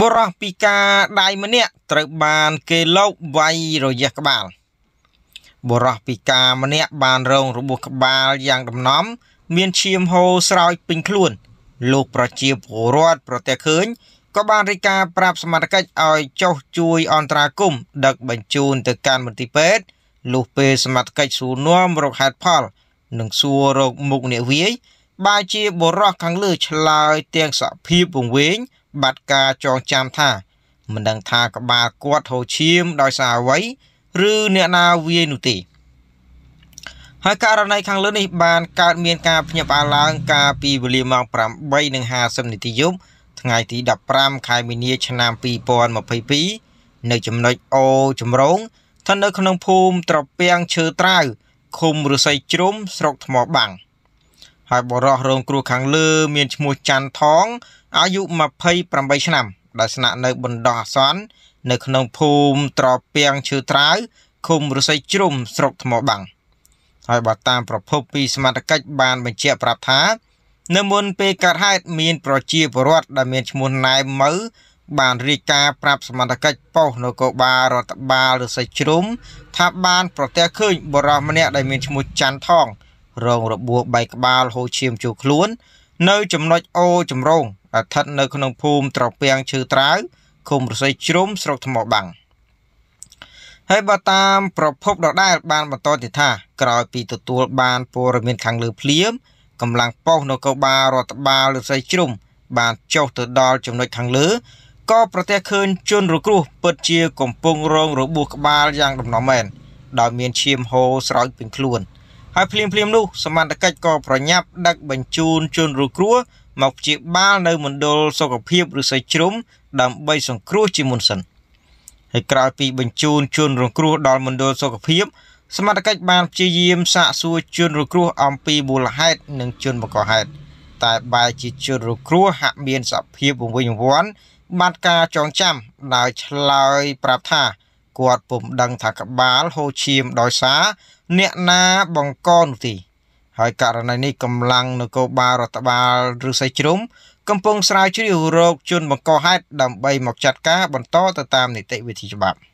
បុរសពីការដៃម្នាក់ត្រូវបានគេលោបវាយរយះក្បាលបុរសពីការម្នាក់បានរងរបួសក្បាលយ៉ាងដំណំ មានឈាមហូរស្រោចពេញខ្លួន លោកប្រជាពលរដ្ឋប្រទះឃើញក៏បានរាយការណ៍ប្រាប់សមត្ថកិច្ចឲ្យចុះជួយអន្តរាគមន៍ដឹកបញ្ជូនទៅកាន់មន្ទីរពេទ្យលុះពេលសមត្ថកិច្ចសួរនាំរកហេតុផលនិងសួររកមុខអ្នកវាយបើជាបុរសខាងលើឆ្លើយទាំងសភាពវង្វេងបាត់ការចងចាំថាមិនដឹងថាក្បាលគាត់ហូរឈាមដោយសារអ្វីឬអ្នកណាវាយនោះទេហើយករណីខាងលើនេះបានកើតមានការភ្ញាក់ផ្អើលឡើងកាលពីវេលាម៉ោង8:50នាទីយប់ថ្ងៃទី15ខែមីនា ឆ្នាំ2022នៅចំណុចអូចម្រងស្ថិតនៅ ក្នុងភូមិត្រពាំងឈើត្រាវឃុំរស័យជ្រុំស្រុកថ្មបាំង។ហើយបរោះរងគ្រោះខាងលើមានឈ្មោះច័ន្ទថងអាយុ28ឆ្នាំ ដែលស្នាក់នៅបណ្ដោះអាសន្ននៅ ក្នុងភូមិត្រពាំងឈើត្រាវឃុំរស័យជ្រុំស្រុកថ្មបាំងហើយបើតាម ប្រភពពីសមត្ថកិច្ចបានបញ្ជាក់ប្រាប់ថានៅមុនពេលកើតហេតុមានប្រជាពលរដ្ឋដែល មានឈ្មោះណែមម៉ៅបានរាយការណ៍ប្រាប់សមត្ថកិច្ចប៉ុស្តិ៍នគរបាលរដ្ឋបាលរស័យជ្រុំថាបាន ប្រទះឃើញបរិសម្នាក់ដែលមានឈ្មោះច័ន្ទថងរងរបួសបែកក្បាលហូរឈាមជួខ្លួន នៅចំណុចអូចម្រងស្ថិតនៅក្នុងភូមិត្រពាំងឈើត្រាវឃុំរស័យជ្រុំស្រុកថ្មបាំងហើយបើតាមប្រភពដដែលបានបន្តទៀតថាក្រោយ ពីទទួលបានព័ត៌មានខាងលើភ្លាមកម្លាំងប៉ុស្តិ៍នគរបាលរដ្ឋបាលរស័យជ្រុំ បានចុះទៅដល់ចំណុចខាង លើក៏ប្រទះឃើញជនរគ្រោះ ពិតជា កំពុងរង របួសក្បាលយ៉ាងដំណំមែនដោយមានឈាមហូរស្រោចពេញខ្លួន។ហើយភ្លាមភ្លាមនោះសមត្ថកិច្ចក៏ប្រញាប់ ដឹកបញ្ជូនជនរងគ្រោះមកព្យាបាលនៅ មណ្ឌលសុខភាពឬសីជ្រុំដើម្បីសង្គ្រោះជាមុនសិនហើយក្រោយពីបញ្ជូនជនរងគ្រោះដល់មណ្ឌលសុខភាព សមត្ថកិច្ចបានព្យាយាមសាកសួរជនរងគ្រោះអំពីមូលហេតុនិងជនបង្កហេតុតែបែរជាជនរងគ្រោះហាក់មានសភាពវង្វេងវង្វាន់បាត់ការចងចាំដោយឆ្លើយប្រាប់ថាគាត់ពុំដឹងថាក្បាលហូរឈាមដោយសារអ្នកណាបង្កនោះទេហើយករណីនេះកម្លាំងនគរបាលរដ្ឋបាលឬសីជ្រុំកំពុងស្រាវជ្រាវរោគជនបង្កហេតុដើម្បីមកចាត់ការបន្តទៅតាមនីតិវិធីច្បាប់។